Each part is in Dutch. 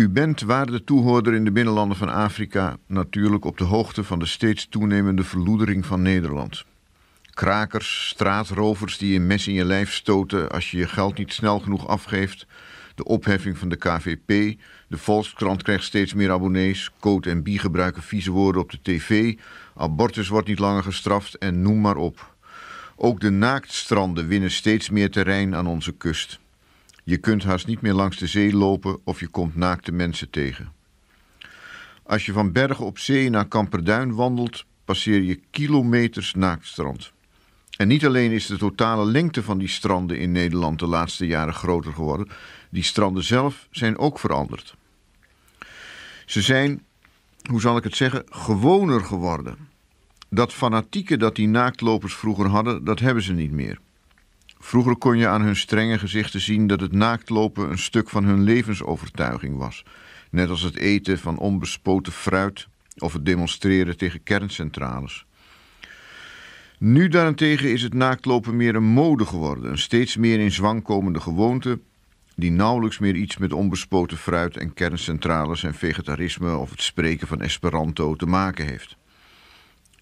U bent, waarde toehoorder in de binnenlanden van Afrika, natuurlijk op de hoogte van de steeds toenemende verloedering van Nederland. Krakers, straatrovers die je mes in je lijf stoten als je je geld niet snel genoeg afgeeft, de opheffing van de KVP, de Volkskrant krijgt steeds meer abonnees, Coat en Bie gebruiken vieze woorden op de tv, abortus wordt niet langer gestraft en noem maar op. Ook de naaktstranden winnen steeds meer terrein aan onze kust. Je kunt haast niet meer langs de zee lopen of je komt naakte mensen tegen. Als je van Bergen op Zee naar Kamperduin wandelt, passeer je kilometers naaktstrand. En niet alleen is de totale lengte van die stranden in Nederland de laatste jaren groter geworden, die stranden zelf zijn ook veranderd. Ze zijn, hoe zal ik het zeggen, gewoner geworden. Dat fanatieke dat die naaktlopers vroeger hadden, dat hebben ze niet meer. Vroeger kon je aan hun strenge gezichten zien dat het naaktlopen een stuk van hun levensovertuiging was, net als het eten van onbespoten fruit of het demonstreren tegen kerncentrales. Nu daarentegen is het naaktlopen meer een mode geworden, een steeds meer in zwang komende gewoonte die nauwelijks meer iets met onbespoten fruit en kerncentrales en vegetarisme of het spreken van Esperanto te maken heeft.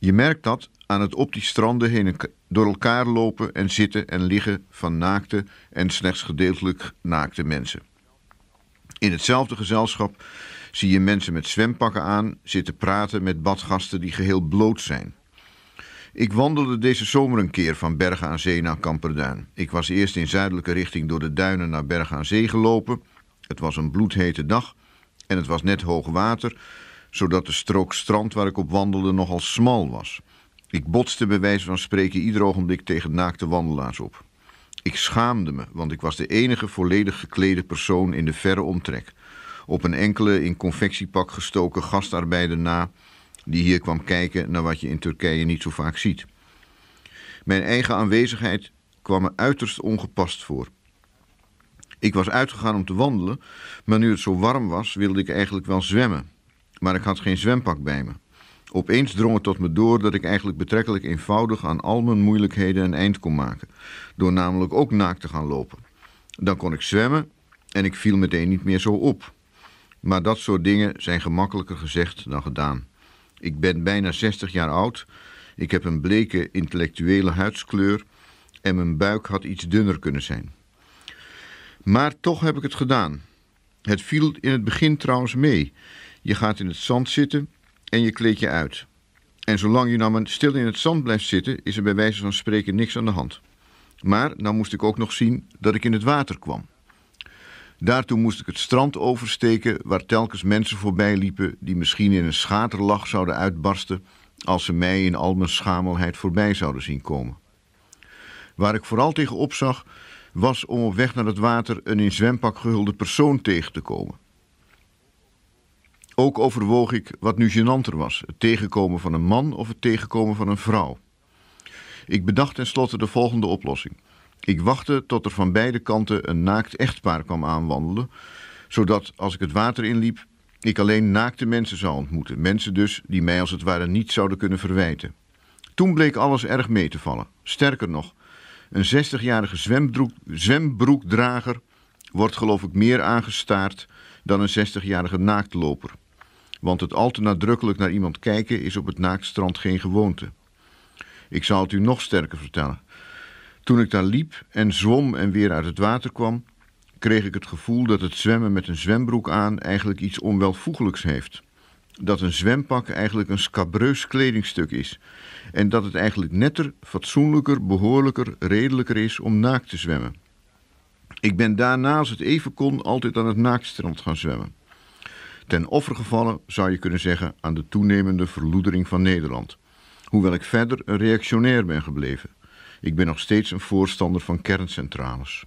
Je merkt dat aan het op stranden heen door elkaar lopen en zitten en liggen van naakte en slechts gedeeltelijk naakte mensen. In hetzelfde gezelschap zie je mensen met zwempakken aan zitten praten met badgasten die geheel bloot zijn. Ik wandelde deze zomer een keer van Bergen aan Zee naar Kamperduin. Ik was eerst in zuidelijke richting door de duinen naar Bergen aan Zee gelopen. Het was een bloedhete dag en het was net hoog water, zodat de strook strand waar ik op wandelde nogal smal was. Ik botste bij wijze van spreken ieder ogenblik tegen naakte wandelaars op. Ik schaamde me, want ik was de enige volledig geklede persoon in de verre omtrek. Op een enkele in confectiepak gestoken gastarbeider na, die hier kwam kijken naar wat je in Turkije niet zo vaak ziet. Mijn eigen aanwezigheid kwam me uiterst ongepast voor. Ik was uitgegaan om te wandelen, maar nu het zo warm was, wilde ik eigenlijk wel zwemmen. Maar ik had geen zwempak bij me. Opeens drong het tot me door dat ik eigenlijk betrekkelijk eenvoudig aan al mijn moeilijkheden een eind kon maken. Door namelijk ook naakt te gaan lopen. Dan kon ik zwemmen en ik viel meteen niet meer zo op. Maar dat soort dingen zijn gemakkelijker gezegd dan gedaan. Ik ben bijna 60 jaar oud. Ik heb een bleke intellectuele huidskleur en mijn buik had iets dunner kunnen zijn. Maar toch heb ik het gedaan. Het viel in het begin trouwens mee. Je gaat in het zand zitten en je kleed je uit. En zolang je nou stil in het zand blijft zitten, is er bij wijze van spreken niks aan de hand. Maar nou moest ik ook nog zien dat ik in het water kwam. Daartoe moest ik het strand oversteken, waar telkens mensen voorbij liepen die misschien in een schaterlach zouden uitbarsten als ze mij in al mijn schamelheid voorbij zouden zien komen. Waar ik vooral tegen opzag, was om op weg naar het water een in zwempak gehulde persoon tegen te komen. Ook overwoog ik wat nu genanter was: het tegenkomen van een man of het tegenkomen van een vrouw. Ik bedacht tenslotte de volgende oplossing. Ik wachtte tot er van beide kanten een naakt echtpaar kwam aanwandelen, zodat als ik het water inliep, ik alleen naakte mensen zou ontmoeten. Mensen dus die mij als het ware niet zouden kunnen verwijten. Toen bleek alles erg mee te vallen. Sterker nog, een 60-jarige zwembroek, zwembroekdrager wordt geloof ik meer aangestaard dan een 60-jarige naaktloper want het al te nadrukkelijk naar iemand kijken is op het naaktstrand geen gewoonte. Ik zal het u nog sterker vertellen. Toen ik daar liep en zwom en weer uit het water kwam, kreeg ik het gevoel dat het zwemmen met een zwembroek aan eigenlijk iets onwelvoegelijks heeft. Dat een zwempak eigenlijk een scabreus kledingstuk is. En dat het eigenlijk netter, fatsoenlijker, behoorlijker, redelijker is om naakt te zwemmen. Ik ben daarna, als het even kon, altijd aan het naaktstrand gaan zwemmen ten offer gevallen, zou je kunnen zeggen, aan de toenemende verloedering van Nederland. Hoewel ik verder een reactionair ben gebleven. Ik ben nog steeds een voorstander van kerncentrales.